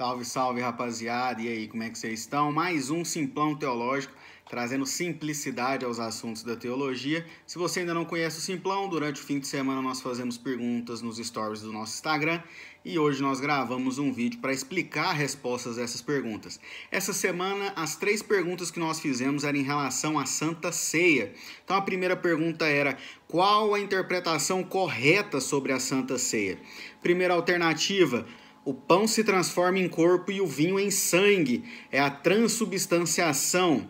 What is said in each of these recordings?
Salve, salve rapaziada! E aí, como é que vocês estão? Mais um Simplão Teológico, trazendo simplicidade aos assuntos da teologia. Se você ainda não conhece o Simplão, durante o fim de semana nós fazemos perguntas nos stories do nosso Instagram e hoje nós gravamos um vídeo para explicar respostas essas perguntas. Essa semana, as três perguntas que nós fizemos eram em relação à Santa Ceia. Então, a primeira pergunta era: qual a interpretação correta sobre a Santa Ceia? Primeira alternativa, o pão se transforma em corpo e o vinho em sangue. É a transubstanciação.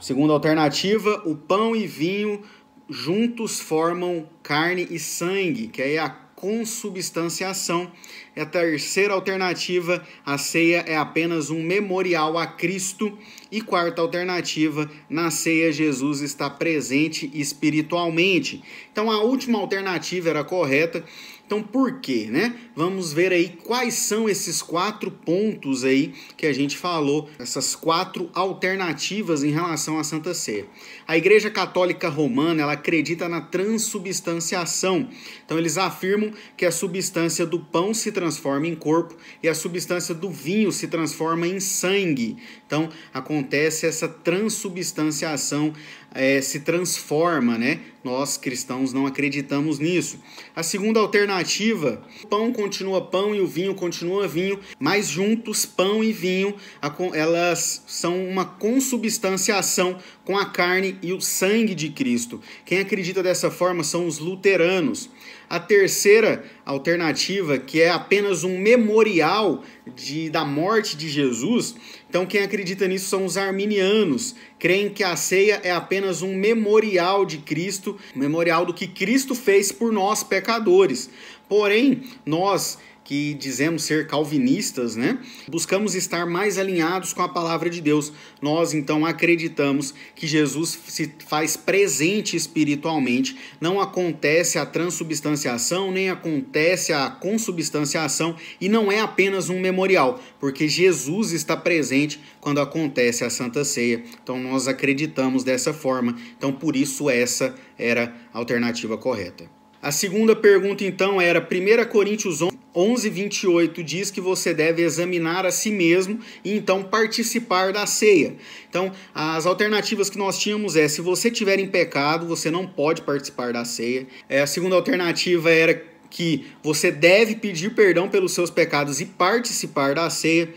Segunda alternativa, o pão e vinho juntos formam carne e sangue, que é a consubstanciação. É a terceira alternativa, a ceia é apenas um memorial a Cristo. E quarta alternativa, na ceia Jesus está presente espiritualmente. Então a última alternativa era correta. Então por quê, né? vamos ver aí quais são esses quatro pontos aí que a gente falou, essas quatro alternativas em relação à Santa Ceia. A Igreja Católica Romana, ela acredita na transubstanciação. Então eles afirmam que a substância do pão se transforma em corpo e a substância do vinho se transforma em sangue. Então acontece essa transubstanciação é, se transforma, né? Nós cristãos não acreditamos nisso. A segunda alternativa, pão com continua pão e o vinho continua vinho, mas juntos pão e vinho, elas são uma consubstanciação com a carne e o sangue de Cristo. Quem acredita dessa forma são os luteranos. A terceira alternativa, que é apenas um memorial de, da morte de Jesus. Então, quem acredita nisso são os arminianos, creem que a ceia é apenas um memorial de Cristo, um memorial do que Cristo fez por nós, pecadores. Porém, nós que dizemos ser calvinistas, né? Buscamos estar mais alinhados com a palavra de Deus. Nós então acreditamos que Jesus se faz presente espiritualmente, não acontece a transubstanciação, nem acontece a consubstanciação e não é apenas um memorial, porque Jesus está presente quando acontece a Santa Ceia. Então nós acreditamos dessa forma. Então por isso essa era a alternativa correta. A segunda pergunta então era 1 Coríntios 11, 28 diz que você deve examinar a si mesmo e então participar da ceia. Então, as alternativas que nós tínhamos é se você tiver em pecado, você não pode participar da ceia. É, a segunda alternativa era que você deve pedir perdão pelos seus pecados e participar da ceia.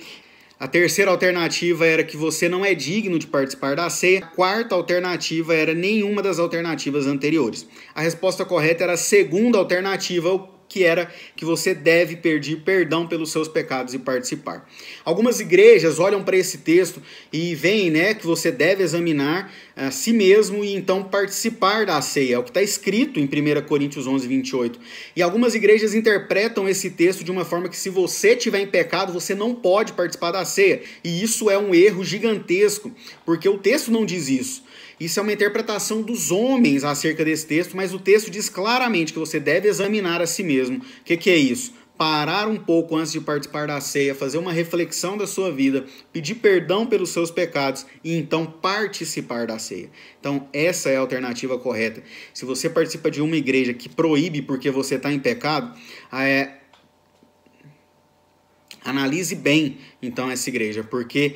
A terceira alternativa era que você não é digno de participar da ceia. A quarta alternativa era nenhuma das alternativas anteriores. A resposta correta era a segunda alternativa, que era que você deve pedir perdão pelos seus pecados e participar. Algumas igrejas olham para esse texto e veem né, que você deve examinar a ah, si mesmo e então participar da ceia, é o que está escrito em 1 Coríntios 11, 28. E algumas igrejas interpretam esse texto de uma forma que se você tiver em pecado, você não pode participar da ceia. E isso é um erro gigantesco, porque o texto não diz isso. Isso é uma interpretação dos homens acerca desse texto, mas o texto diz claramente que você deve examinar a si mesmo mesmo. O que, que é isso? parar um pouco antes de participar da ceia, fazer uma reflexão da sua vida, pedir perdão pelos seus pecados e então participar da ceia. Então, essa é a alternativa correta. Se você participa de uma igreja que proíbe porque você está em pecado, é... analise bem então essa igreja, porque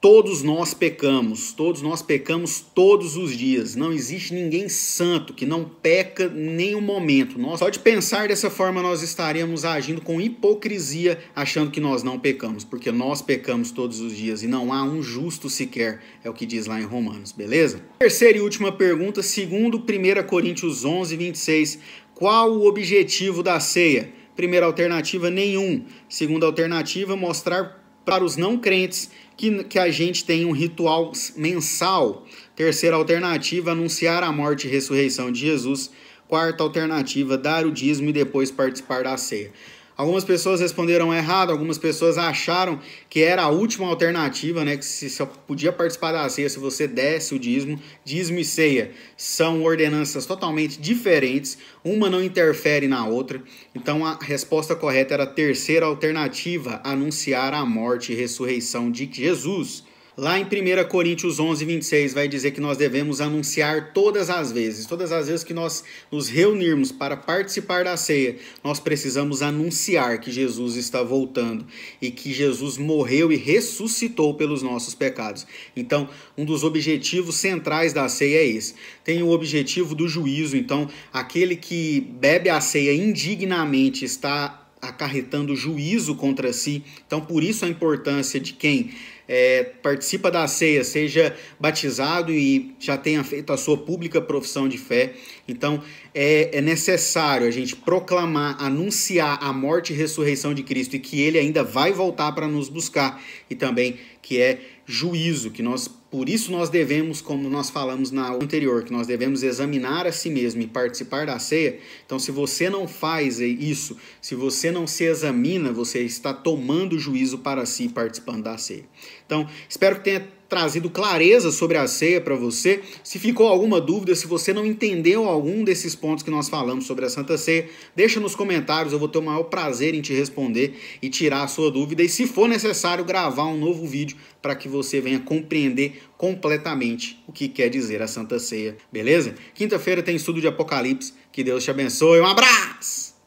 Todos nós pecamos, todos nós pecamos todos os dias. Não existe ninguém santo que não peca nenhum momento. Nós, só de pensar dessa forma, nós estaremos agindo com hipocrisia, achando que nós não pecamos, porque nós pecamos todos os dias e não há um justo sequer, é o que diz lá em Romanos, beleza? Terceira e última pergunta, segundo 1 Coríntios 11, 26. Qual o objetivo da ceia? Primeira alternativa, nenhum. Segunda alternativa, mostrar para os não crentes que, que a gente tem um ritual mensal. Terceira alternativa, anunciar a morte e ressurreição de Jesus. Quarta alternativa, dar o dízimo e depois participar da ceia. Algumas pessoas responderam errado, algumas pessoas acharam que era a última alternativa, né? Que se só podia participar da ceia se você desse o dízimo. Dízimo e ceia são ordenanças totalmente diferentes, uma não interfere na outra. Então a resposta correta era a terceira alternativa, anunciar a morte e ressurreição de Jesus. Lá em 1 Coríntios 11, 26, vai dizer que nós devemos anunciar todas as vezes, todas as vezes que nós nos reunirmos para participar da ceia, nós precisamos anunciar que Jesus está voltando e que Jesus morreu e ressuscitou pelos nossos pecados. Então, um dos objetivos centrais da ceia é esse. Tem o objetivo do juízo, então, aquele que bebe a ceia indignamente está acarretando juízo contra si. Então, por isso a importância de quem é, participa da ceia, seja batizado e já tenha feito a sua pública profissão de fé. Então, é, é necessário a gente proclamar, anunciar a morte e ressurreição de Cristo e que ele ainda vai voltar para nos buscar e também que é juízo, que nós por isso nós devemos, como nós falamos na aula anterior, que nós devemos examinar a si mesmo e participar da ceia. Então, se você não faz isso, se você não se examina, você está tomando juízo para si participando da ceia. Então, espero que tenha trazido clareza sobre a ceia para você. Se ficou alguma dúvida, se você não entendeu algum desses pontos que nós falamos sobre a Santa Ceia, deixa nos comentários, eu vou ter o maior prazer em te responder e tirar a sua dúvida. E se for necessário, gravar um novo vídeo para que você venha compreender completamente o que quer dizer a Santa Ceia, beleza? Quinta-feira tem estudo de Apocalipse. Que Deus te abençoe. Um abraço!